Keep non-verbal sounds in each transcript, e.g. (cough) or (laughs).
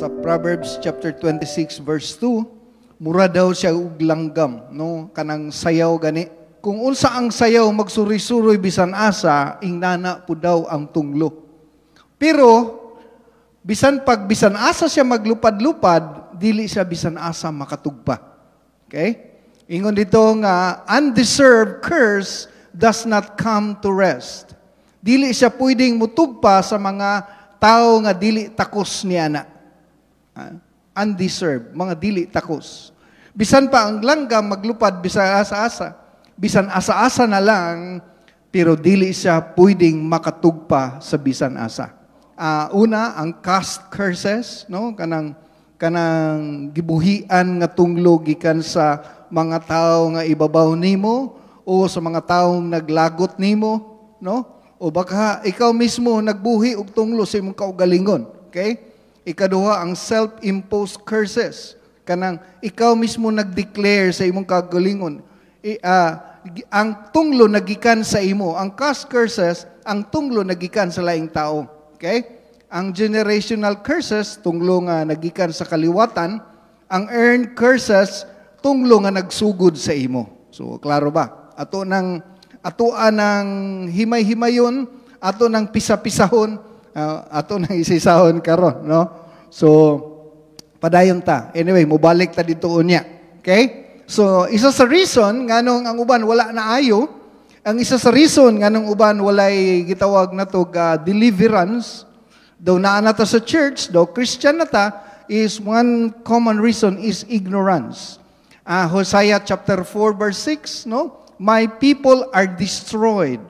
sa Proverbs chapter 26 verse 2, mura daw siya og langgam, no? Kanang sayaw gani. Kung unsa ang sayaw magsurisuroy bisan asa, ingnana po daw ang tunglo. Pero bisan pag bisan asa siya maglupad-lupad, dili siya bisan asa makatugpa. Okay? Ingon dito nga undeserved curse does not come to rest. Dili siya pwedeng mutugpa sa mga tao nga dili takos niya na. Uh, undeserved, mga dili takos. Bisan pa ang langga maglupad bisan asa-asa. Bisan asa-asa na lang, pero dili siya pwedeng makatugpa sa bisan asa. Uh, una, ang cast curses, no? Kanang kanang gibuhian nga tunglo gikan sa mga tao nga ibabaw nimo o sa mga taong naglagot nimo, no? O baka ikaw mismo nagbuhi og tunglo sa imong kaugalingon. Okay? Ikaduha, ang self-imposed curses. Kanang ikaw mismo nag-declare sa imong kagalingon. I, uh, ang tunglo nagikan sa imo. Ang cast curses, ang tunglo nagikan sa laing tao. Okay? Ang generational curses, tunglo nga nagikan sa kaliwatan. Ang earned curses, tunglo nga nagsugod sa imo. So, klaro ba? Ato nang atoa ng himay-himayon, ato nang pisa-pisahon, uh, ato nang isisahon karon no so padayon ta anyway mubalik ta dito unya okay so isa sa reason nganong ang uban wala na ayo ang isa sa reason nganong uban walay gitawag na to uh, deliverance daw naa na ta sa church daw Christian na ta is one common reason is ignorance uh, Hosea chapter 4 verse 6 no my people are destroyed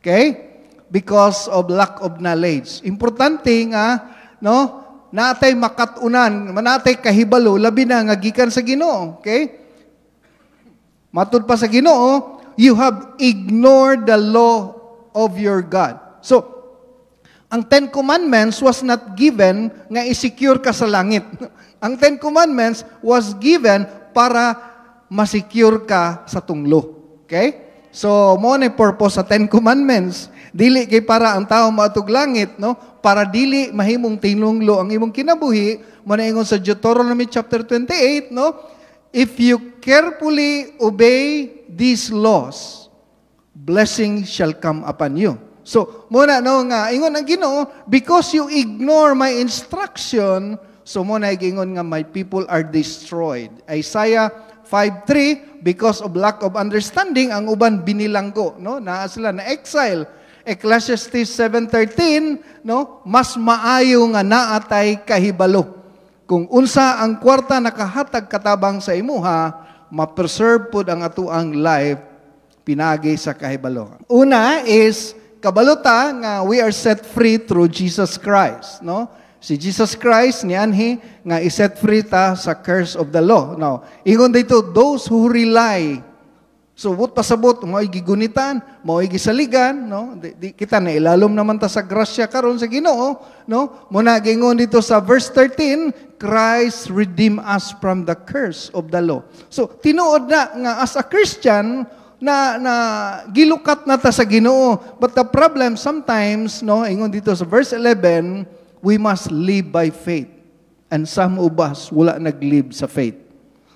okay because of lack of knowledge. Importante nga, no? Natay makatunan, manatay kahibalo, labi na nga gikan sa Ginoo, okay? Matud pa sa Ginoo, you have ignored the law of your God. So, ang Ten Commandments was not given nga i-secure ka sa langit. (laughs) Ang Ten Commandments was given para ma-secure ka sa tunglo. Okay? So, mo ni purpose sa Ten Commandments. Dili kay para ang tao maatog langit, no? Para dili mahimong tinunglo ang imong kinabuhi, mo sa Deuteronomy chapter 28, no? If you carefully obey these laws, blessing shall come upon you. So, muna no nga ingon ang Ginoo, because you ignore my instruction, so muna ingon nga my people are destroyed. Isaiah 5:3 because of lack of understanding ang uban binilanggo no naa sila na exile Ecclesiastes 7.13, no? Mas maayo nga naatay kahibalo. Kung unsa ang kwarta nakahatag katabang sa imuha, ma-preserve pod ang atuang life pinagi sa kahibalo. Una is kabalota nga we are set free through Jesus Christ, no? Si Jesus Christ ni anhi nga iset free ta sa curse of the law. Now, ingon dito those who rely So Subot pasabot, ay gigunitan, ay gisaligan, no? Di, di, kita na ilalom naman ta sa grasya karon sa Ginoo, no? Mo nagingon dito sa verse 13, Christ redeem us from the curse of the law. So, tinuod na nga as a Christian na na gilukat na ta sa Ginoo. But the problem sometimes, no, ingon dito sa verse 11, we must live by faith. And some of us wala nag-live sa faith.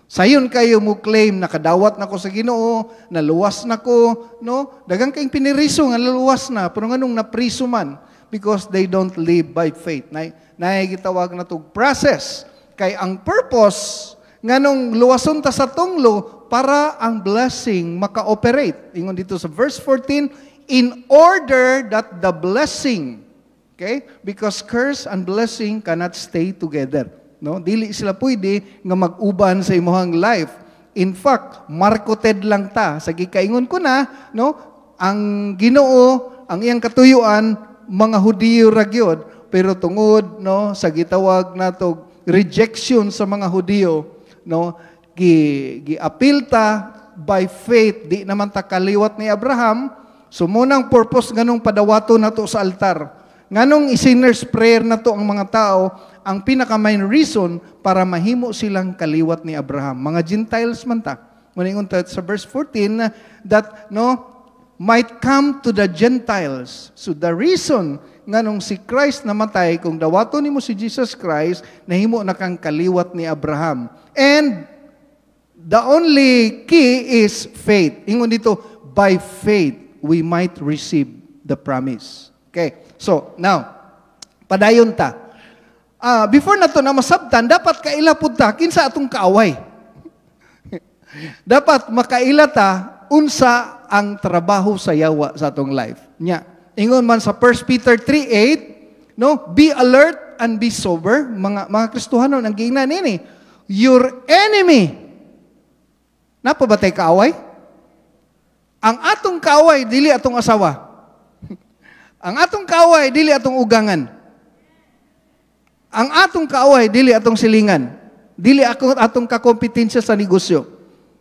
Sayon kayo mo claim na kadawat nako sa Ginoo, naluwas na ko, no? Dagang kayong piniriso nga naluwas na, pero nganong napriso man because they don't live by faith. Na Nay gitawag na tug process kay ang purpose nganong luwason ta sa tunglo para ang blessing maka-operate. Ingon dito sa verse 14, in order that the blessing, okay? Because curse and blessing cannot stay together. No? Dili sila pwede nga mag-uban sa imong life. In fact, markoted lang ta. Sa gikaingon ko na, no? ang ginoo, ang iyang katuyuan, mga Hudiyo ra gyud pero tungod no sa gitawag natog rejection sa mga Hudiyo no gi giapil ta by faith di naman ta kaliwat ni Abraham so munang purpose nganong padawato nato sa altar nganong isiners prayer nato ang mga tao ang pinaka-main reason para mahimo silang kaliwat ni Abraham. Mga Gentiles man ta. Muningon sa verse 14 that no might come to the Gentiles. So the reason nga nung si Christ namatay, kung dawato nimo si Jesus Christ, nahimo na kang kaliwat ni Abraham. And the only key is faith. Ingon dito, by faith we might receive the promise. Okay, so now, padayon ta uh, before na to na masabtan, dapat kaila ta kinsa atong kaaway. dapat makaila ta unsa ang trabaho sa yawa sa atong life. Nya, ingon man sa 1 Peter 3:8, no, be alert and be sober. Mga mga Kristohano ang giingnan nini. Your enemy. Napa ba kaaway? Ang atong kaaway dili atong asawa. (laughs) ang atong kaaway dili atong ugangan. Ang atong kaaway, dili atong silingan. Dili ako atong kakompetensya sa negosyo.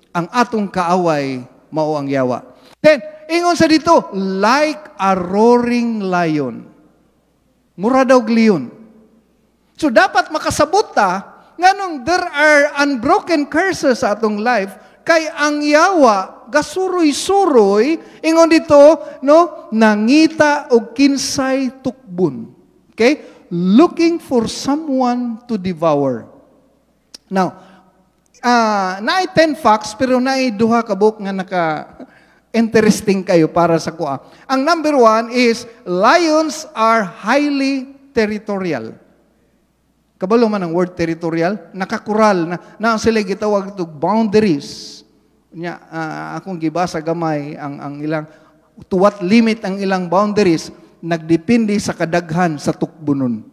Ang atong kaaway, mao ang yawa. Then, ingon sa dito, like a roaring lion. Mura daw leon. So dapat makasabot ta, nganong there are unbroken curses sa atong life, kay ang yawa gasuroy-suroy ingon dito no nangita og kinsay tukbon okay looking for someone to devour. Now, uh, na 10 facts, pero na duha kabuk nga naka interesting kayo para sa kuha. Ang number one is, lions are highly territorial. Kabalo man ang word territorial, nakakural na, na sila gitawag to boundaries. Nya, uh, akong gibasa gamay ang, ang ilang, to what limit ang ilang boundaries nagdepende sa kadaghan sa tukbo nun.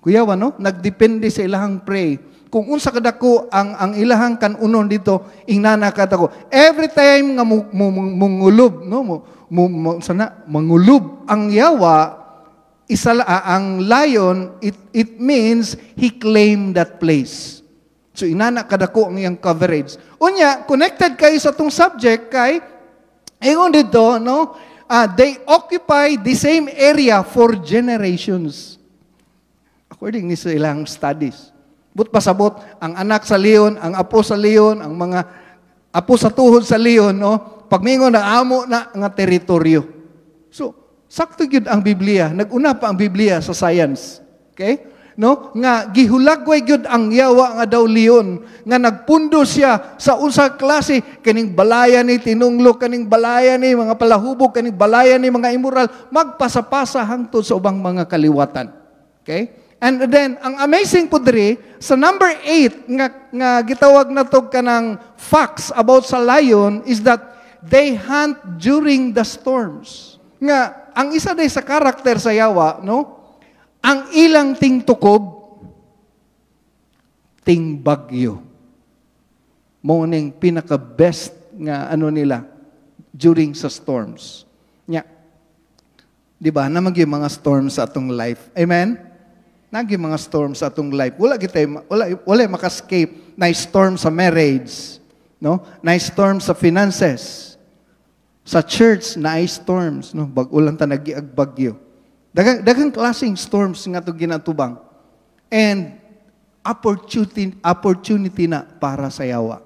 Kuya, ano? Nagdepende sa ilahang pray. Kung unsa kadako ang ang ilahang kanunon dito, ingnana katako. Every time nga mungulob, no? Mo, mo, mo, sana, mangulob ang yawa, isa, uh, ang lion, it, it means he claimed that place. So, inana kadako ang iyang coverage. Unya, connected kayo sa itong subject kay, ingon eh, dito, no? uh, they occupy the same area for generations. According ni sa ilang studies. But pasabot, ang anak sa leon, ang apo sa leon, ang mga apo sa tuhod sa leon, no? pagmingo na amo na nga teritoryo. So, sakto yun ang Biblia. Naguna pa ang Biblia sa science. Okay? no nga gihulagway gyud ang yawa nga daw leon nga nagpundo siya sa usa klase kaning balaya ni tinunglo kaning balaya ni mga palahubog kaning balaya ni mga immoral magpasapasa hangtod sa ubang mga kaliwatan okay and then ang amazing pudri sa number 8 nga nga gitawag na to kanang facts about sa lion is that they hunt during the storms nga ang isa day sa karakter sa yawa no ang ilang ting tukob, ting bagyo. Morning, pinaka-best nga ano nila during sa storms. Nya. Di ba? Namag yung mga storms sa atong life. Amen? Nagi mga storms sa atong life. Wala kita, wala, wala makascape na storm sa marriage. No? Na storm sa finances. Sa church, na storms. No? Bag, ulan ta nagiagbagyo. Daghang, daghang klaseng storms nga ito ginatubang. And opportunity, opportunity na para sa yawa.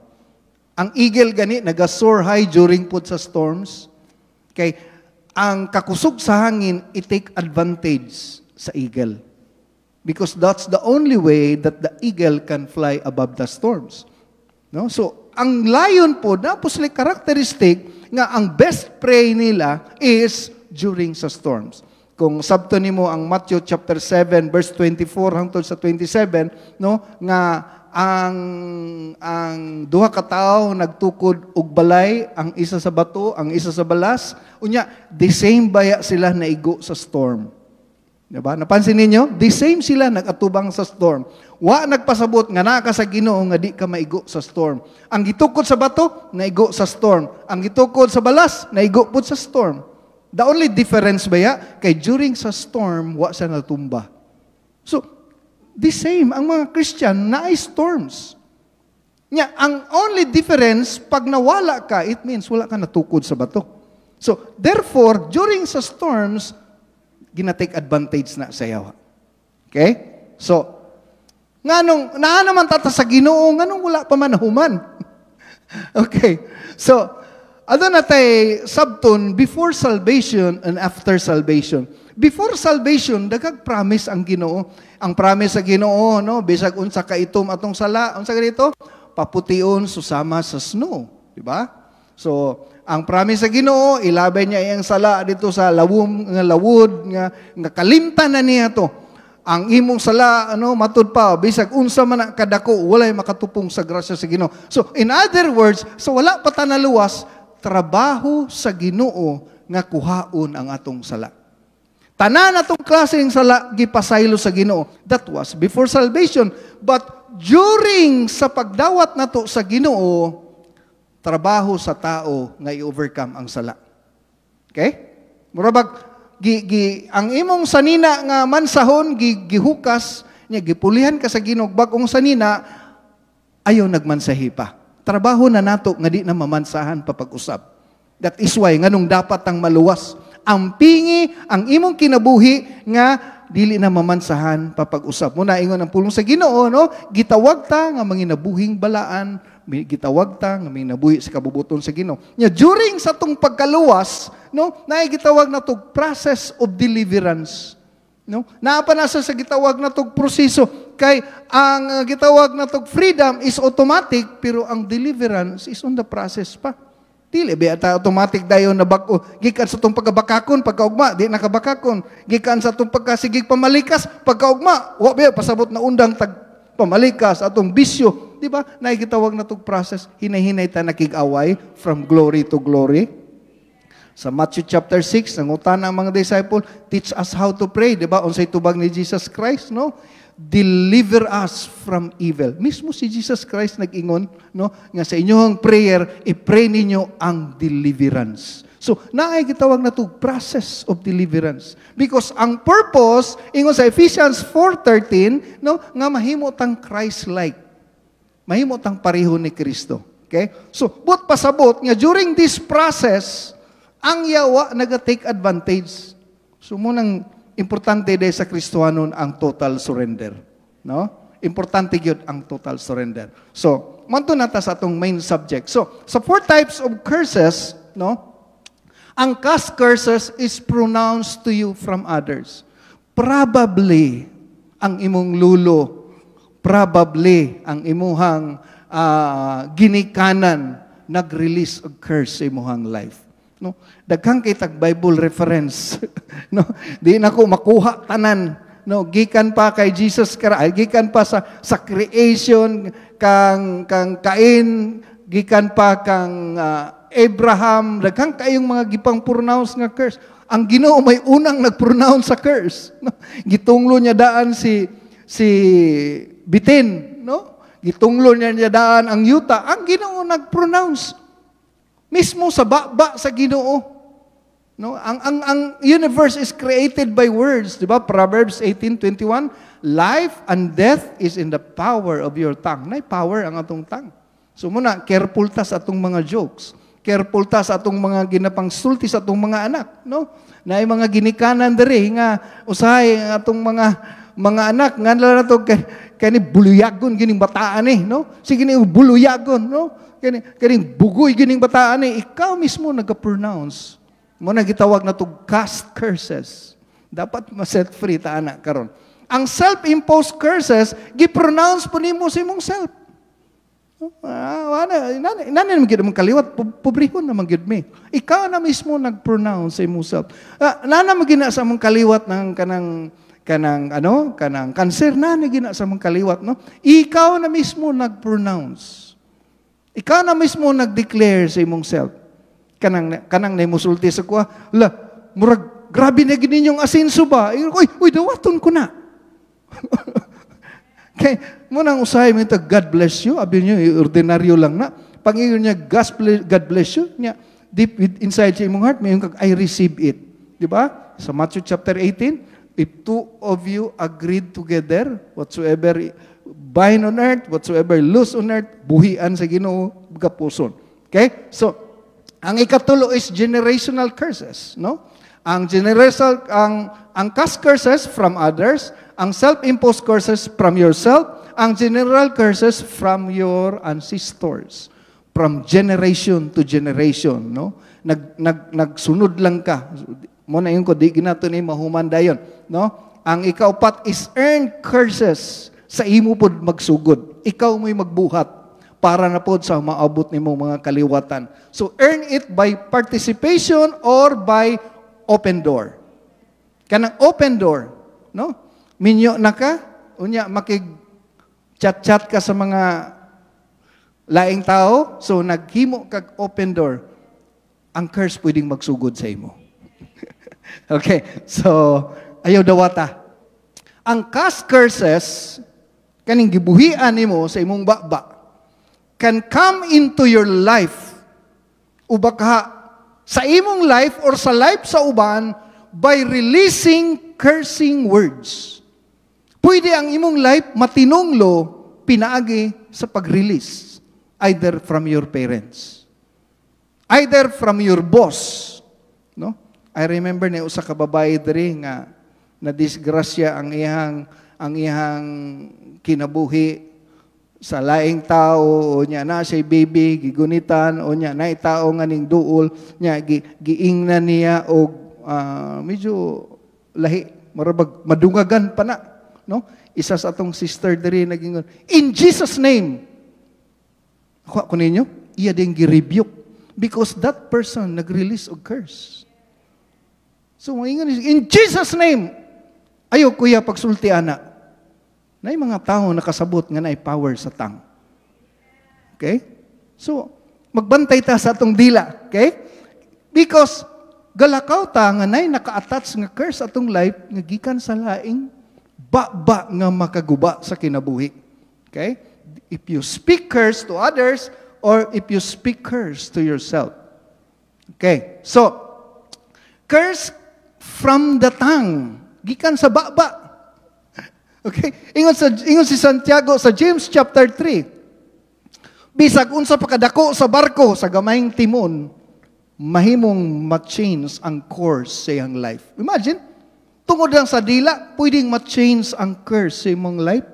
Ang eagle gani, naga-soar high during po sa storms. Kay ang kakusog sa hangin, i-take advantage sa eagle. Because that's the only way that the eagle can fly above the storms. No? So, ang lion po, napos like characteristic nga ang best prey nila is during sa storms kung sabto nimo ang Matthew chapter 7 verse 24 hangtod sa 27 no nga ang ang duha ka tawo nagtukod og balay ang isa sa bato ang isa sa balas unya the same baya sila naigo sa storm Diba? Napansin ninyo? The same sila nagatubang sa storm. Wa nagpasabot nga naka sa Ginoo nga di ka maigo sa storm. Ang gitukod sa bato, naigo sa storm. Ang gitukod sa balas, naigo pud sa storm. The only difference ba ya? Kay during sa storm, wa sa natumba. So, the same, ang mga Christian, na storms. Nya, ang only difference, pag nawala ka, it means wala ka natukod sa bato. So, therefore, during sa storms, ginatake advantage na sa yawa. Okay? So, nga nung, naa naman tata sa ginoo, nga nung wala pa man human. (laughs) okay. So, Adanatay sabton before salvation and after salvation. Before salvation, dagag promise ang Ginoo. Ang promise sa Ginoo, no, bisag unsa ka itom atong sala, unsa ganito? Papution susama sa snow, di ba? So, ang promise sa Ginoo, ilabay niya iyang sala dito sa lawom nga lawod nga, nga na niya to. Ang imong sala ano matud pa bisag unsa man kadako walay makatupong sa grasya sa Ginoo. So in other words, so wala pa tanaluwas, trabaho sa Ginoo nga kuhaon ang atong sala. Tanan atong klaseng sala gipasaylo sa Ginoo. That was before salvation, but during sa pagdawat nato sa Ginoo, trabaho sa tao nga i-overcome ang sala. Okay? Murabag gi, gi ang imong sanina nga mansahon gi, gihukas nya gipulihan ka sa Ginoo bagong sanina ayaw nagmansahi pa trabaho na nato nga di na mamansahan papag usap That is why nganong dapat ang maluwas ang pingi ang imong kinabuhi nga dili na mamansahan papag usap Muna ingon ang pulong sa Ginoo no gitawag ta nga manginabuhing balaan gitawag ta nga manginabuhi sa kabubuton sa Ginoo nya during sa tong pagkaluwas no naay gitawag na tog process of deliverance no naa pa nasa sa gitawag na tog proseso Kay ang ah, gitawag na tog freedom is automatic pero ang deliverance is on the process pa. Dili ba ta automatic dayon na bako oh, gikan sa tong pagkabakakon pagkaugma di nakabakakon gikan sa tong pagkasigig pamalikas pagkaugma wa ba pasabot na undang tag pamalikas atong bisyo di ba naigitawag na tog process hinay ta nakigaway from glory to glory sa Matthew chapter 6 nangutana ang mga disciple teach us how to pray di ba unsay tubag ni Jesus Christ no deliver us from evil. Mismo si Jesus Christ nag-ingon, no, nga sa inyong prayer, i-pray ninyo ang deliverance. So, naay gitawag na to process of deliverance. Because ang purpose, ingon sa Ephesians 4.13, no, nga mahimo tang Christ-like. Mahimo tang pareho ni Kristo. Okay? So, but pasabot, nga during this process, ang yawa nag-take advantage. So, munang importante dahil sa Kristwanon ang total surrender. No? Importante gyud ang total surrender. So, manto nata sa atong main subject. So, sa so four types of curses, no? Ang cast curses is pronounced to you from others. Probably ang imong lulo, probably ang imuhang uh, ginikanan nag-release og curse sa imuhang life no daghang kay tag Bible reference (laughs) no di na ko makuha tanan no gikan pa kay Jesus kara gikan pa sa sa creation kang kang Cain gikan pa kang uh, Abraham daghang kayong mga gipang pronounce nga curse ang Ginoo may unang nagpronounce sa curse no gitunglo niya daan si si Bitin no gitunglo niya niya daan ang yuta ang Ginoo nagpronounce Mismo sa baba sa Ginoo. No, ang ang ang universe is created by words, 'di ba? Proverbs 18:21, life and death is in the power of your tongue. Nay power ang atong tongue. So muna, careful ta sa atong mga jokes. Careful ta sa atong mga ginapang sulti sa atong mga anak, no? Nay mga ginikanan dere nga usahay ang atong mga mga anak nga na to ni buluyagon gining bataan eh, no? Sige ni buluyagon, no? kini kini bugoy gining bataan eh, ikaw mismo nagapronounce. Mo na gitawag na to cast curses. Dapat ma-set free ta anak karon. Ang self-imposed curses, gipronounce po nimo sa imong self. Ah, wala, inani, inani naman gid kaliwat, pobrehon naman gid me. Ikaw na mismo nag-pronounce sa imong self. nana ah, mo gina sa imong kaliwat ng kanang kanang ano, kanang cancer na gina sa imong kaliwat, no? Ikaw na mismo nag-pronounce. Ikaw na mismo nag-declare sa imong self. Kanang, kanang na musulti sa kuha, la, murag, grabe na ginin yung asinso ba? Uy, uy, dawaton ko na. okay, (laughs) mo nang usahay mo God bless you, abi nyo, ordinaryo lang na. Pag niya, God bless you, niya, deep inside sa imong heart, may yung I receive it. Di ba? Sa Matthew chapter 18, if two of you agreed together, whatsoever bind on earth, whatsoever loose on earth, buhian sa ginoo, gapuson. Okay? So, ang ikatulo is generational curses, no? Ang generational, ang, ang cast curses from others, ang self-imposed curses from yourself, ang general curses from your ancestors, from generation to generation, no? Nag, nag, nagsunod lang ka. Muna yun ko, di ginato ni mahuman dayon, no? Ang ikaupat is earned curses sa imo pod magsugod. Ikaw mo'y magbuhat para na pod sa maabot nimo mga kaliwatan. So earn it by participation or by open door. Kanang open door, no? Minyo na ka, unya makig chat-chat ka sa mga laing tao, so naghimo kag open door. Ang curse pwedeng magsugod sa imo. (laughs) okay, so ayaw dawata. Ang cast curses kaning gibuhian nimo sa imong baba can come into your life ubakha sa imong life or sa life sa uban by releasing cursing words. Pwede ang imong life matinonglo pinaagi sa pag-release either from your parents either from your boss no I remember na usa ka babae diri nga na disgrasya ang iyang ang ihang kinabuhi sa laing tao o nya na say baby gigunitan o nya na tao nga ning duol nya gi, giingnan niya og uh, ah, medyo lahi marabag madungagan pa na no isa sa atong sister diri naging in Jesus name ako ko ninyo iya ding gi-rebuke because that person nag-release og curse so ingon in Jesus name ayo kuya pagsulti ana Nay mga tao nakasabot nga nay power sa tang. Okay? So, magbantay ta sa atong dila. Okay? Because, galakaw ta nga nay naka-attach nga curse atong life nga gikan sa laing baba nga makaguba sa kinabuhi. Okay? If you speak curse to others or if you speak curse to yourself. Okay? So, curse from the tongue. Gikan sa baba Okay? Ingon sa ingon si Santiago sa James chapter 3. Bisag unsa pa kadako sa barko sa gamayng timon, mahimong ma-change ang course sa iyang life. Imagine, tungod lang sa dila, pwedeng ma-change ang course sa imong life.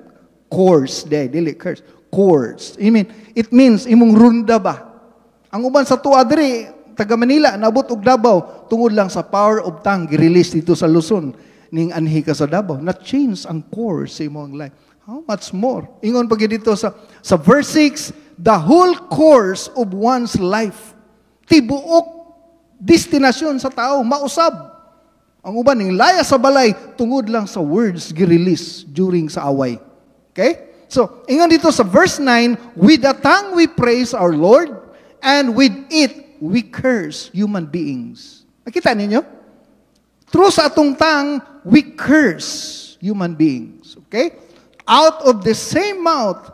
Course, de, dili, curse. Course. I mean, it means imong runda ba. Ang uban sa tuwa diri, taga Manila, nabot og Davao, tungod lang sa power of tongue, gi-release dito sa Luzon ning anhi ka sa Davao. Na-change ang course sa imong life. How much more? Ingon pag dito sa, sa verse 6, the whole course of one's life. Tibuok destinasyon sa tao, mausab. Ang uban ning laya sa balay tungod lang sa words girelease during sa away. Okay? So, ingon dito sa verse 9, with the tongue we praise our Lord and with it we curse human beings. Nakita ninyo? Through sa atong tang, we curse human beings. Okay? Out of the same mouth,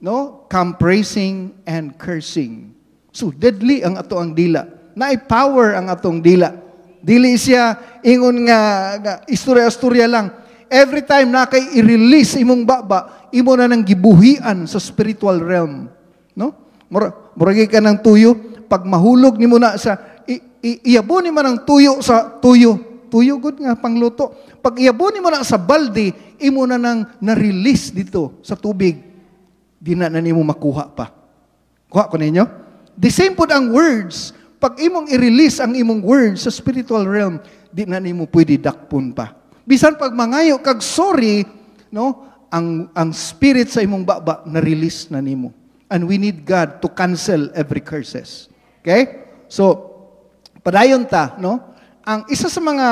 no, come praising and cursing. So, deadly ang ato ang dila. Naay power ang atong dila. Dili siya, ingon nga, nga istorya-istorya lang. Every time na kay i-release imong baba, imo na nang gibuhian sa spiritual realm. No? Mura, ka ng tuyo, pag mahulog ni mo na sa i, i, iabunin mo ng tuyo sa tuyo. Tuyo good nga, pangluto. Pag iabunin mo na sa balde, imo na nang na-release dito sa tubig. Di na, na nimo makuha pa. Kuha ko ninyo? The same po ang words. Pag imong i-release ang imong words sa spiritual realm, di na nimo pwede dakpon pa. Bisan pag mangayo kag sorry, no? Ang ang spirit sa imong baba na release na nimo. And we need God to cancel every curses. Okay? So, Padayon ta, no? Ang isa sa mga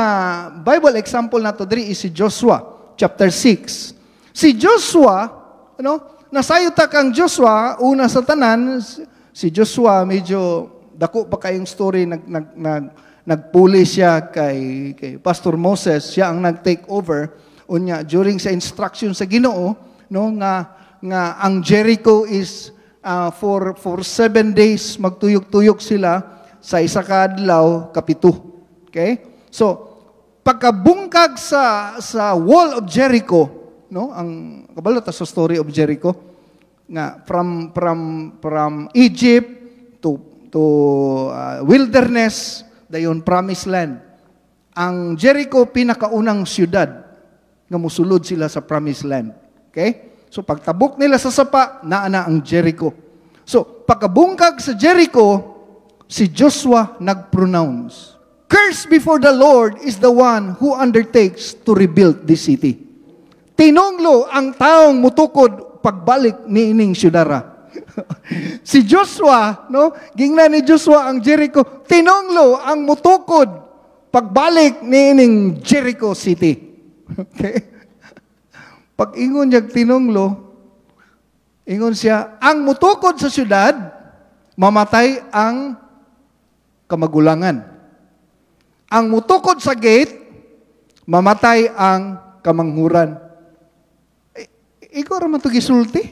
Bible example na to diri is si Joshua chapter 6. Si Joshua, no? nasayo ta kang Joshua una sa tanan si Joshua medyo dako pa kayong story nag nag, nag nagpuli siya kay kay Pastor Moses siya ang nag-take over unya during sa instruction sa Ginoo no nga nga ang Jericho is uh, for for seven days magtuyok-tuyok sila sa isa ka adlaw kapito. Okay? So, pagkabungkag sa sa wall of Jericho, no? Ang kabalo sa story of Jericho nga from from from Egypt to to uh, wilderness dayon promised land. Ang Jericho pinakaunang siyudad nga musulod sila sa promised land. Okay? So pagtabok nila sa sapa, naa na ang Jericho. So pagkabungkag sa Jericho, si Joshua nag-pronounce, Curse before the Lord is the one who undertakes to rebuild the city. Tinonglo ang taong mutukod pagbalik ni ining syudara. (laughs) si Joshua, no? Gingna ni Joshua ang Jericho, tinonglo ang mutukod pagbalik ni ining Jericho City. (laughs) okay? Pag ingon niya tinonglo, ingon siya, ang mutukod sa syudad, mamatay ang kamagulangan. Ang mutukod sa gate, mamatay ang kamanghuran. E, ikaw raman ito gisulti.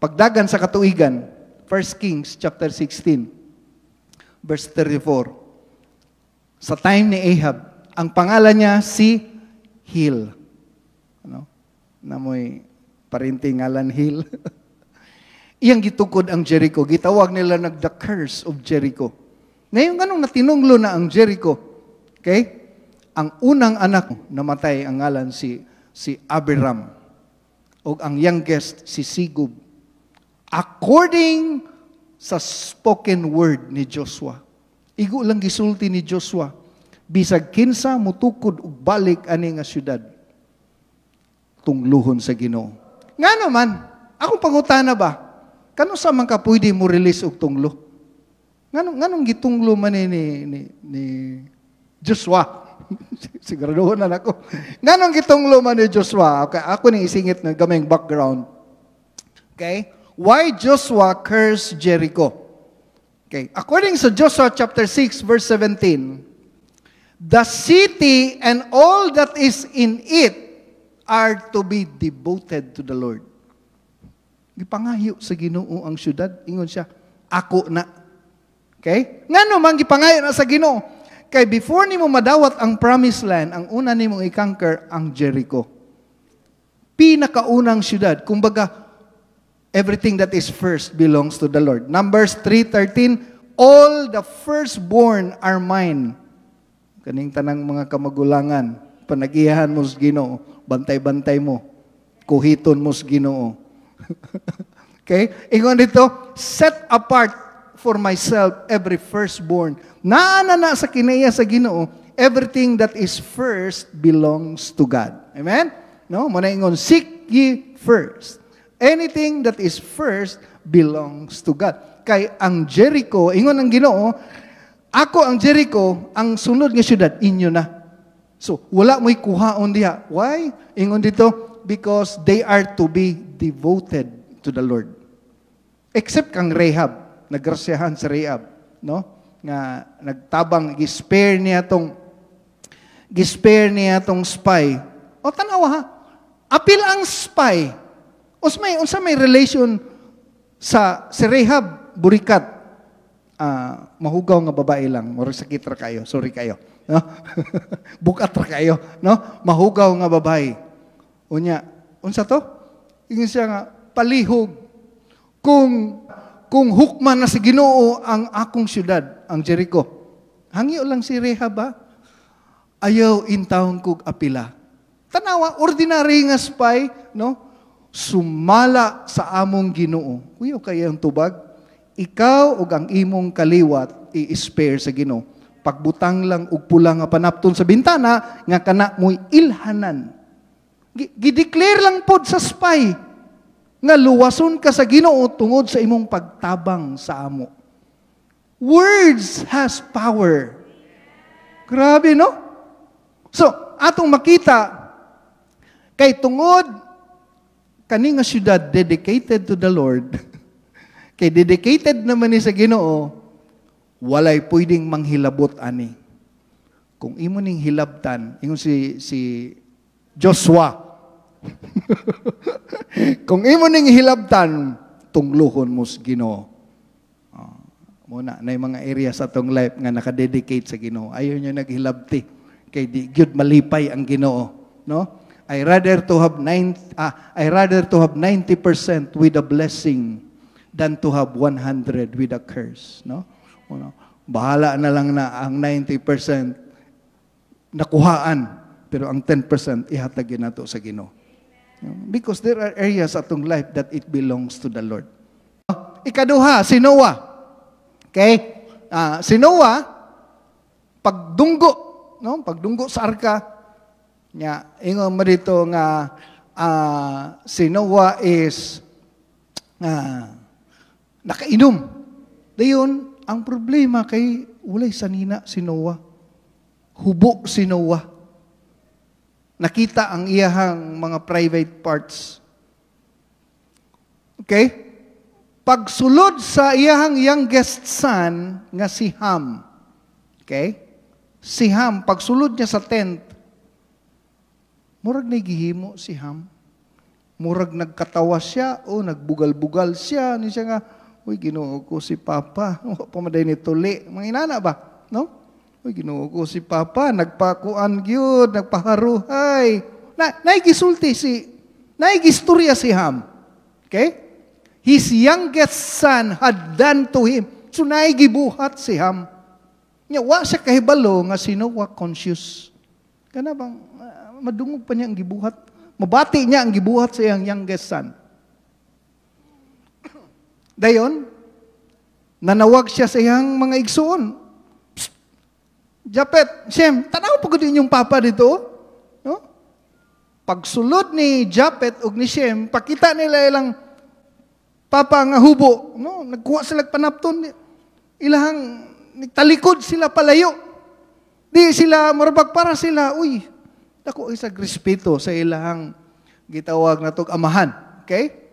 Pagdagan sa katuigan, 1 Kings chapter 16, verse 34. Sa time ni Ahab, ang pangalan niya si Hill. Ano? Namoy parinting ngalan Hill. (laughs) Iyang gitukod ang Jericho. Gitawag nila nag the curse of Jericho ngayon, ganun na tinunglo na ang Jericho. Okay? Ang unang anak namatay ang ngalan si, si Abiram. O ang youngest, si Sigub. According sa spoken word ni Joshua. Igo lang gisulti ni Joshua. Bisag kinsa mutukod ug balik ani nga syudad. Tungluhon sa Ginoo. Nga naman, akong pangutana ba? Kano sa man ka pwede mo release og tunglo? Nganong, nganong gitunglo man ni, ni, ni, ni Joshua? (laughs) Siguraduhon na ako. Nganong gitunglo man ni Joshua? Okay, ako ni isingit na gamay background. Okay? Why Joshua cursed Jericho? Okay, according sa Joshua chapter 6 verse 17, the city and all that is in it are to be devoted to the Lord. Gipangayo sa Ginoo ang syudad, ingon siya, ako na Okay? Ngano man gipangayo na sa Ginoo. Kay before nimo madawat ang promised land, ang una nimo i-conquer ang Jericho. Pinakaunang syudad. Kumbaga, everything that is first belongs to the Lord. Numbers 3:13, all the firstborn are mine. Kaning tanang mga kamagulangan, panagihan mo sa Ginoo, bantay-bantay mo, kuhiton mo sa Ginoo. (laughs) okay? Ingon dito, set apart for myself every firstborn. Naana na sa kinaya sa Ginoo, everything that is first belongs to God. Amen? No, mo ingon seek ye first. Anything that is first belongs to God. Kay ang Jericho, ingon ang Ginoo, ako ang Jericho, ang sunod nga syudad inyo na. So, wala mo'y kuhaon diha. Why? Ingon dito, because they are to be devoted to the Lord. Except kang Rehab nagrasyahan si Rehab, no? Nga nagtabang gispare niya tong gispare niya tong spy. O tanawa ha. Apil ang spy. Us may unsa may relation sa si Rehab burikat uh, mahugaw nga babae lang or sakit ra kayo sorry kayo no (laughs) bukat ra kayo no mahugaw nga babae unya unsa to ingon siya nga palihog kung kung hukman na si Ginoo ang akong syudad, ang Jericho. Hangyo lang si Reha ba? Ayaw intawon kog apila. Tanawa, ordinary nga spy, no? Sumala sa among Ginoo. Kuyo kaya ang tubag? Ikaw ug ang imong kaliwat i-spare sa Ginoo. Pagbutang lang og pula nga panapton sa bintana nga kana mo'y ilhanan. Gideclare lang pod sa spy nga luwason ka sa Ginoo tungod sa imong pagtabang sa amo. Words has power. Grabe, no? So, atong makita, kay tungod, kani nga syudad dedicated to the Lord, (laughs) kay dedicated naman ni sa Ginoo, walay pwedeng manghilabot ani. Kung imo ning hilabtan, ingon si si Joshua, (laughs) Kung imo ning hilabtan, tungluhon mo sa Ginoo. Oh, muna na mga area sa tong life nga nakadedicate sa Ginoo. Ayon nyo naghilabti kay di gyud malipay ang Ginoo, no? I rather to have nine, ah, I rather to have 90% with a blessing than to have 100 with a curse, no? Oh, Bahala na lang na ang 90% nakuhaan pero ang 10% ihatag ginato sa Ginoo. Because there are areas atong life that it belongs to the Lord. Ah, ikaduha, si Noah. Okay? Uh, si Noah, pagdunggo, no? pagdunggo sa arka, niya, ingon mo dito nga, uh, si Noah is uh, nakainom. Dayon, ang problema kay walay sanina si Noah. Hubo si Noah nakita ang iyahang mga private parts. Okay? Pagsulod sa iyahang youngest son nga si Ham. Okay? Si Ham, pagsulod niya sa tent, murag nagihimo si Ham. Murag nagkatawa siya, o nagbugal-bugal siya, ni siya nga, uy, ginoo ko si Papa, oh, (laughs) pamaday ni tuli. Mga ba? No? Uy, ginoo ko si Papa, nagpakuan gyud, nagpaharuhay. Na, naigisulti si, naigistorya si Ham. Okay? His youngest son had done to him. So naigibuhat si Ham. Nya, wa siya kahibalo nga sino wa conscious. Kana bang, ah, madungog pa niya ang gibuhat. Mabati niya ang gibuhat sa iyang youngest son. Dayon, nanawag siya sa iyang mga igsoon Japet, Shem, tanaw po din yung papa dito. Oh. No? Pagsulod ni Japet ug ni Shem, pakita nila ilang papa nga hubo. No? Nagkuha sila panapton. Ilahang nagtalikod sila palayo. Di sila marabag para sila. Uy, dako isa respeto sa ilang gitawag na tog amahan. Okay?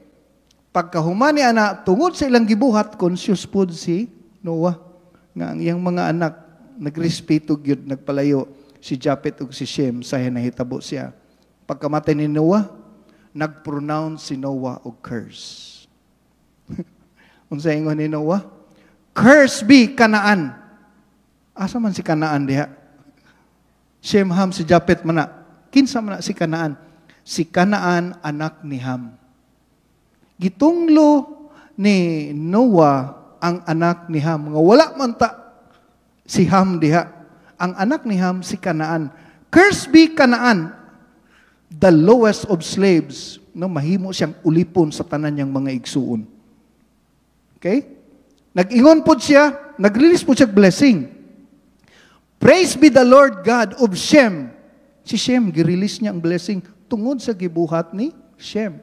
Pagkahuman ni anak, tungod sa ilang gibuhat, conscious po si Noah nga ang iyang mga anak nagrespeto gyud nagpalayo si Japet ug si Shem sa hinahitabo siya. Pagkamatay ni Noah, nagpronounce si Noah og curse. (laughs) Unsa ingon ni Noah? Curse be Kanaan. Asa man si Kanaan diha? Shem, Ham, si Japet man na. Kinsa man si Kanaan? Si Kanaan anak ni Ham. Gitunglo ni Noah ang anak ni Ham nga wala man ta si Ham diha. Ang anak ni Ham, si Kanaan. Curse be Kanaan, the lowest of slaves, no, mahimo siyang ulipon sa tanan niyang mga igsuon. Okay? Nag-ingon po siya, nag-release po siya blessing. Praise be the Lord God of Shem. Si Shem, girelease niya ang blessing tungod sa gibuhat ni Shem.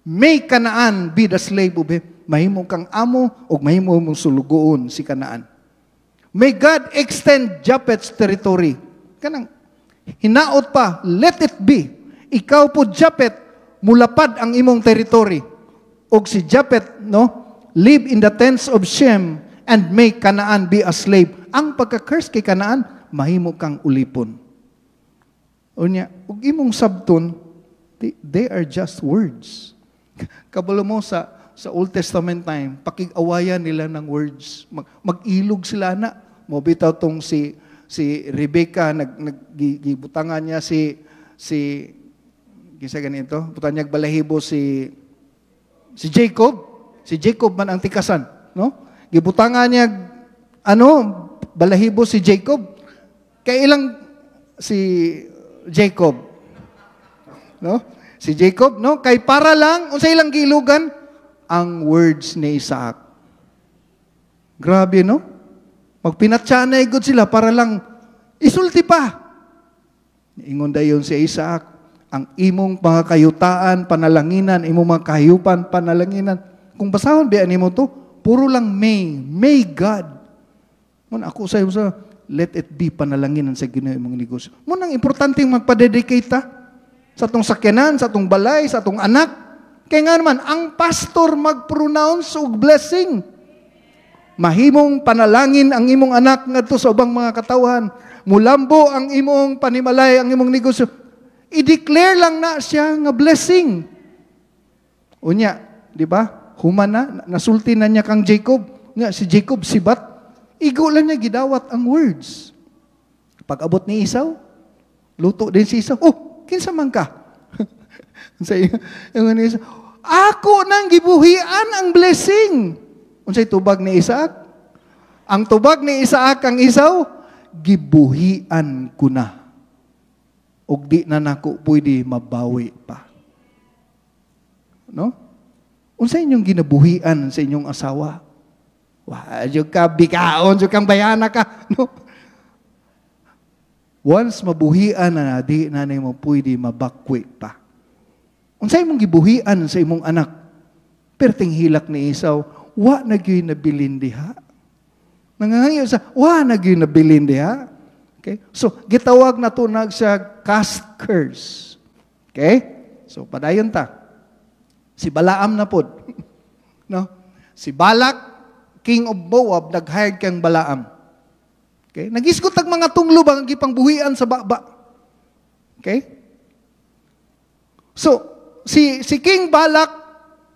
May Kanaan be the slave of him. Mahimo kang amo o mahimo mong sulugoon si Kanaan. May God extend Japheth's territory. Kanang, hinaot pa, let it be. Ikaw po, Japheth, mulapad ang imong territory. O si Japheth, no? Live in the tents of Shem and make Kanaan be a slave. Ang pagka-curse kay Kanaan, mahimo kang ulipon. O niya, ug imong sabton, they are just words. (laughs) Kabalo mo sa sa Old Testament time, pakigawayan nila ng words. Mag, mag-ilog sila na mo bitaw tong si si Rebecca nag naggibutangan niya si si kisa ganito, butan niya balahibo si si Jacob, si Jacob man ang tikasan, no? Gibutangan niya ano, balahibo si Jacob. Kay ilang si Jacob. No? Si Jacob, no? Kay para lang unsa ilang gilugan ang words ni Isaac. Grabe, no? Pag na God sila para lang isulti pa. Ingon dayon si Isaac, ang imong mga kayutaan, panalanginan, imong mga kahiyupan, panalanginan. Kung basahon ba nimo to, puro lang may, may God. Mun ako sa iyo sa let it be panalanginan sa Ginoo imong negosyo. Mun ang importante magpa-dedicate ta sa tong sakyanan, sa tong balay, sa tong anak. Kaya nga naman, ang pastor mag-pronounce og blessing. Mahimong panalangin ang imong anak ngadto sa ubang mga katawhan. Mulambo ang imong panimalay ang imong negosyo. I-declare lang na siya nga blessing. Unya, di ba? Human na, nasulti na niya kang Jacob. Nga, si Jacob, sibat. Igo lang niya gidawat ang words. Pag abot ni Isaw, luto din si Isaw. Oh, kinsa man ka? (laughs) sa iyo, ako nang gibuhian ang blessing. Unsay tubag ni Isaac? Ang tubag ni Isaac ang isaw, gibuhian ko na. Ug di na nako pwede mabawi pa. No? Unsa inyong ginabuhian sa inyong asawa? Wa, jud ka bikaon, jud kang bayana ka, (laughs) no? Once mabuhian na na, di na nimo pwede mabakwi pa. Unsa imong gibuhian sa imong anak? Perting hilak ni Isaw, wa na gyud nabilin Nangangayo sa wa na gyud Okay? So gitawag na tunag siya cast curse. Okay? So padayon ta. Si Balaam na pod. (laughs) no? Si Balak king of Moab nag-hired kang Balaam. Okay? Nagisgot ang mga tunglo bang gipangbuhian sa baba. Okay? So, si si King Balak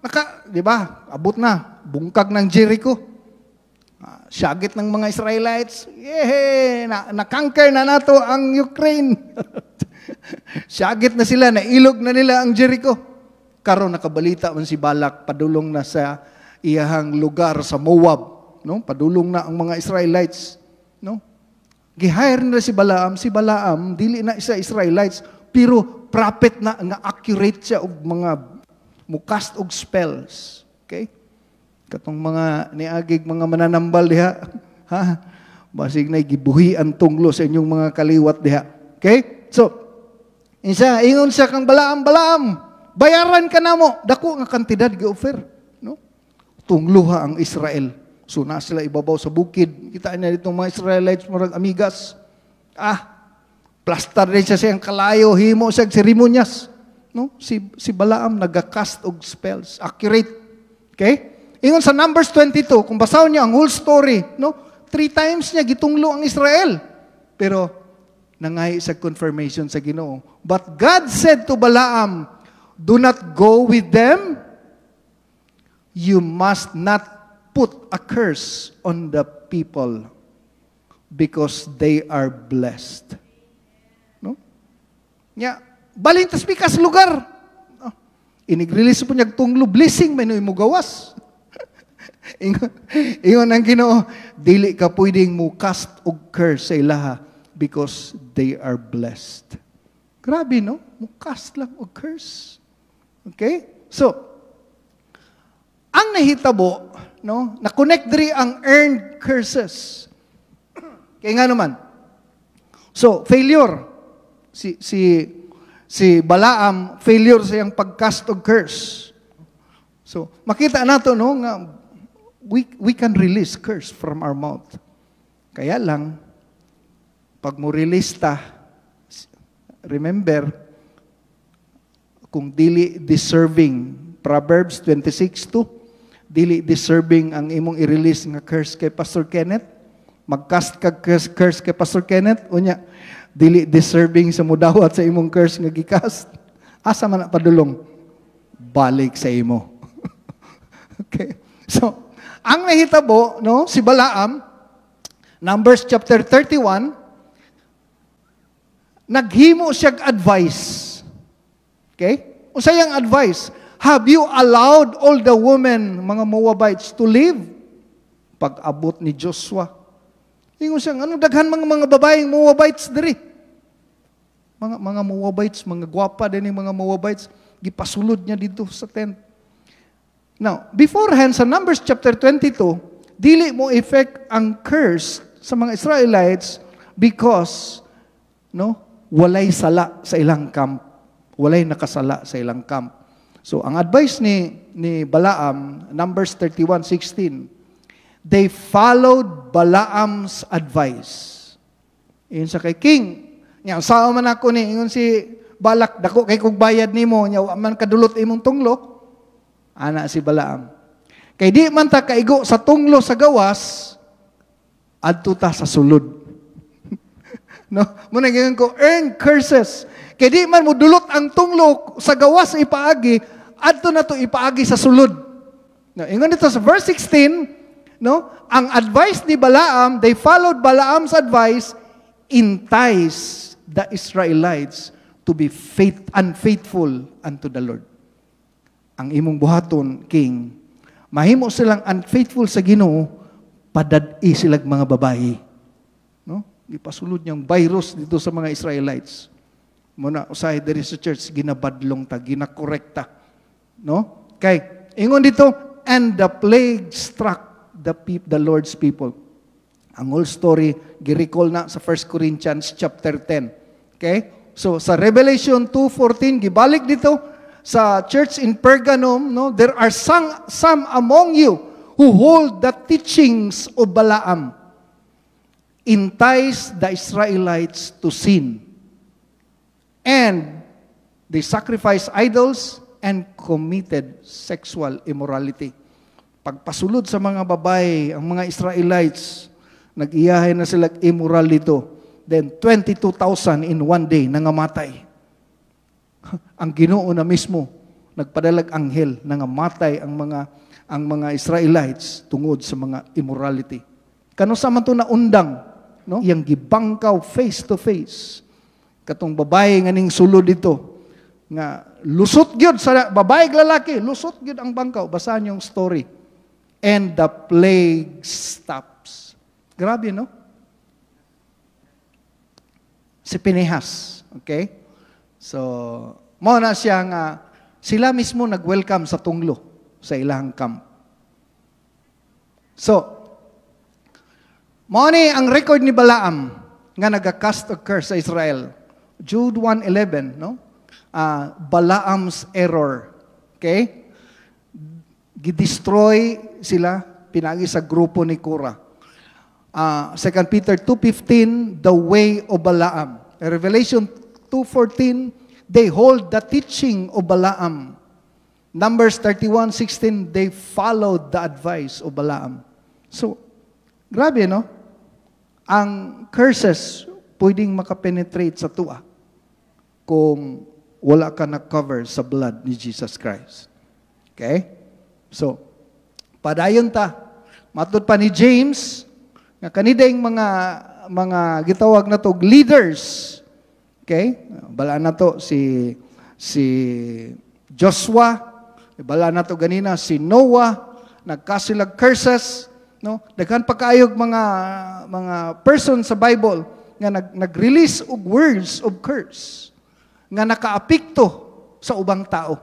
Aka, di ba? Abot na. Bungkag ng Jericho. Uh, ah, syagit ng mga Israelites. Yehey! Na, nakanker na nato ang Ukraine. syagit (laughs) na sila. Nailog na nila ang Jericho. Karon nakabalita man si Balak. Padulong na sa iyahang lugar sa Moab. No? Padulong na ang mga Israelites. No? Gihire na si Balaam. Si Balaam, dili na isa Israelites. Pero prophet na nga accurate siya og mga mukast og spells. Okay? Katong mga niagig mga mananambal diha. (laughs) Ha? Basig na gibuhi ang tunglo sa inyong mga kaliwat diha. Okay? So, insa ingon sa kang balaam balaam, bayaran ka na mo dako nga kantidad gi-offer, no? Tungluha ang Israel. So na sila ibabaw sa bukid. Kita na ditong mga Israelites murag amigas. Ah, plaster din siya siyang kalayo, himo sa seremonyas. No? Si, si Balaam nagakast og spells. Accurate. Okay? Ingon sa Numbers 22, kung basahon niyo ang whole story, no? Three times niya gitunglo ang Israel. Pero nangay sa confirmation sa Ginoo. But God said to Balaam, Do not go with them. You must not put a curse on the people because they are blessed. No? Yeah balintas mi kas lugar. Oh, inigrilis po niya tunglo blessing, may mo gawas. ingon, (laughs) ingon ang ginoo, dili ka pwedeng mo cast og curse sa ilaha because they are blessed. Grabe, no? Mo cast lang og curse. Okay? So, ang nahitabo, no? Na-connect diri ang earned curses. (clears throat) Kaya nga naman. So, failure. Si, si si Balaam, failure sa iyang pag-cast og curse. So, makita nato no, nga we, we can release curse from our mouth. Kaya lang, pag mo release ta, remember, kung dili deserving, Proverbs 26.2, dili deserving ang imong i-release nga curse kay Pastor Kenneth, mag-cast ka curse, curse kay Pastor Kenneth, unya, dili deserving sa mudawat sa imong curse nga gikast. Asa man padulong? Balik sa imo. (laughs) okay. So, ang nahitabo, no, si Balaam, Numbers chapter 31, naghimo siyang advice. Okay? Usayang advice. Have you allowed all the women, mga Moabites, to live? Pag-abot ni Joshua. Ingon siya, ano daghan mga mga babaeng Moabites diri? Mga, mga Moabites, mga guwapa din yung mga Moabites, gipasulod niya dito sa tent. Now, beforehand, sa Numbers chapter 22, dili mo effect ang curse sa mga Israelites because no, walay sala sa ilang camp. Walay nakasala sa ilang camp. So, ang advice ni, ni Balaam, Numbers 31:16, they followed Balaam's advice. Yun sa kay King, Nya, saan man ako ni, ingon si Balak, dako kay kog bayad nimo nya man kadulot imong tunglo. Ana si Balaam. Kay di man ta kaigo sa tunglo sa gawas, adto ta sa sulod. (laughs) no, mo na ko earn curses. Kay di man mo dulot ang tunglo sa gawas ipaagi, adto na to ipaagi sa sulod. No, ingon dito sa verse 16, no, ang advice ni Balaam, they followed Balaam's advice, entice the Israelites to be faith, unfaithful unto the Lord. Ang imong buhaton, King, mahimo silang unfaithful sa Ginoo, padad-i silang mga babae. No? Ipasulod niyang virus dito sa mga Israelites. Muna, usahay diri sa church, ginabadlong ta, ginakorekta. No? Kay, ingon dito, and the plague struck the, peop, the Lord's people. Ang whole story, girecall na sa 1 Corinthians chapter 10 Okay? So sa Revelation 2:14 gibalik dito sa church in Pergamum, no, there are some, some among you who hold the teachings of Balaam entice the Israelites to sin. And they sacrificed idols and committed sexual immorality. Pagpasulod sa mga babae, ang mga Israelites, nag na sila immoral dito then 22,000 in one day nangamatay. (laughs) ang Ginoo na mismo nagpadalag anghel nangamatay ang mga ang mga Israelites tungod sa mga immorality. Kano sa man to na undang, no? Yang gibangkaw face to face. Katong babae nga ning sulod dito nga lusot gyud sa babae lalaki, lusot gyud ang bangkaw. Basahan yung story. And the plague stops. Grabe, no? si Pinehas. Okay? So, mo na siya nga, sila mismo nag-welcome sa tunglo sa ilang camp. So, mo ni ang record ni Balaam nga nagka-cast a curse sa Israel. Jude 1.11, no? Uh, Balaam's error. Okay? Gidestroy sila, pinagi sa grupo ni Korah uh, ah, 2 Peter 2.15, the way of Balaam. Revelation 2.14, they hold the teaching of Balaam. Numbers 31.16, they followed the advice of Balaam. So, grabe no? Ang curses pwedeng makapenetrate sa tua kung wala ka na-cover sa blood ni Jesus Christ. Okay? So, padayon ta. Matod pa ni James, nga kanidayng mga mga gitawag na to leaders. Okay? Bala na to si si Joshua, bala na to ganina si Noah, nagkasilag curses, no? Daghan pa kaayog mga mga person sa Bible nga nag, nag-release og words of curse nga nakaapekto sa ubang tao.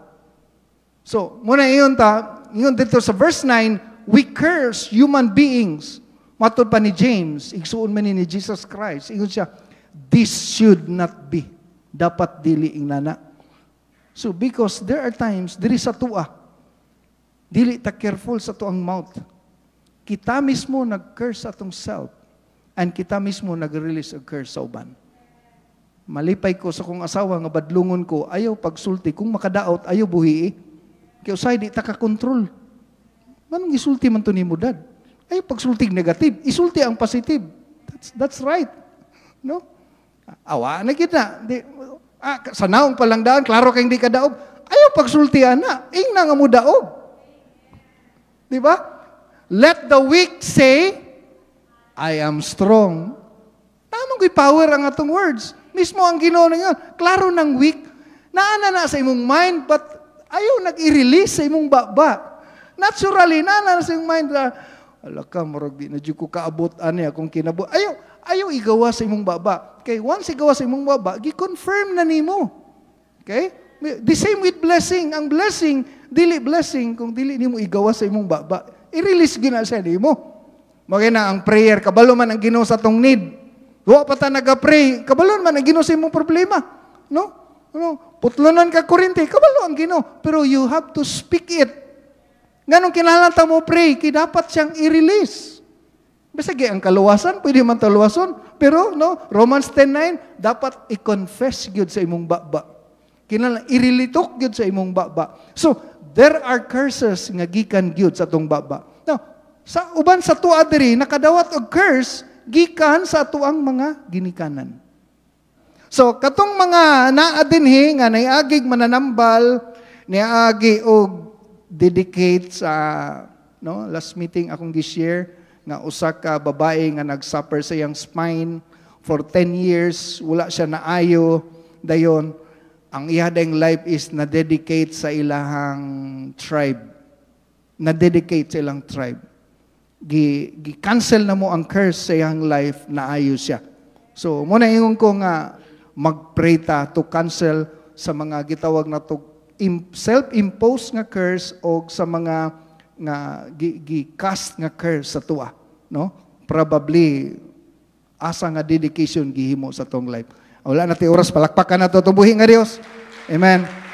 So, muna iyon ta, iyon dito sa verse 9, we curse human beings Matod pa ni James, igsuon man ni Jesus Christ, ingon siya, this should not be. Dapat dili ing nana. So because there are times, diri sa tua, dili ta careful sa tuang mouth. Kita mismo nag-curse atong self and kita mismo nag-release og curse sa uban. Malipay ko sa kong asawa nga badlungon ko, ayaw pagsulti. Kung makadaot, ayaw buhi. Eh. Kaya usay, di ta ka-control. Manong gisulti man to ni mudad? dad? Ay, eh, pagsulting negative, isulti ang positive. That's, that's right. No? Awa na kita. Di, ah, sa naong palang daan, klaro kayong di ka daog. Ayaw pagsultihan na. Ing na nga mo daog. Di ba? Let the weak say, I am strong. Tamang ko'y power ang atong words. Mismo ang ginoon nga. Klaro ng weak. Naana na sa imong mind, but ayaw nag-i-release sa imong baba. Naturally, naana na sa imong mind. Uh, Ala ka, murag di na ko kaabot ani akong kinabuhi. ayo ayaw igawa sa imong baba. Okay, once igawa sa imong baba, gi-confirm na nimo. Okay? The same with blessing. Ang blessing, dili blessing kung dili nimo igawa sa imong baba. I-release gina sa nimo. Magay na ang prayer, kabalo man ang Ginoo sa tong need. Wa pa ta naga-pray, kabalo man ang Ginoo sa imong problema. No? No? Putlonan ka kurente, kabalo ang Ginoo, pero you have to speak it Ganong Nganong ta mo, pray, kay dapat siyang i-release. Basagi ang kaluwasan, pwede man taluwason. Pero, no, Romans 10.9, dapat i-confess yun sa imong baba. Kinala, irilitok yun sa imong baba. So, there are curses nga gikan yun sa tong baba. Now, sa uban sa tuwa diri, nakadawat og curse, gikan sa tuang mga ginikanan. So, katong mga naa dinhi nga naiagig mananambal, niagi og dedicate sa no last meeting akong gi-share nga usa ka babae nga nagsuffer sa iyang spine for 10 years wala siya naayo dayon ang iya life is na dedicate sa ilahang tribe na dedicate sa ilang tribe gi, gi cancel na mo ang curse sa iyang life naayo siya so mo na ingon ko nga magpray ta to cancel sa mga gitawag na to self-imposed nga curse o sa mga nga gi-cast nga curse sa tuwa, no? Probably asa nga dedication gihimo sa tong life. Wala na ti oras palakpakan nato tubuhi nga Dios. Amen.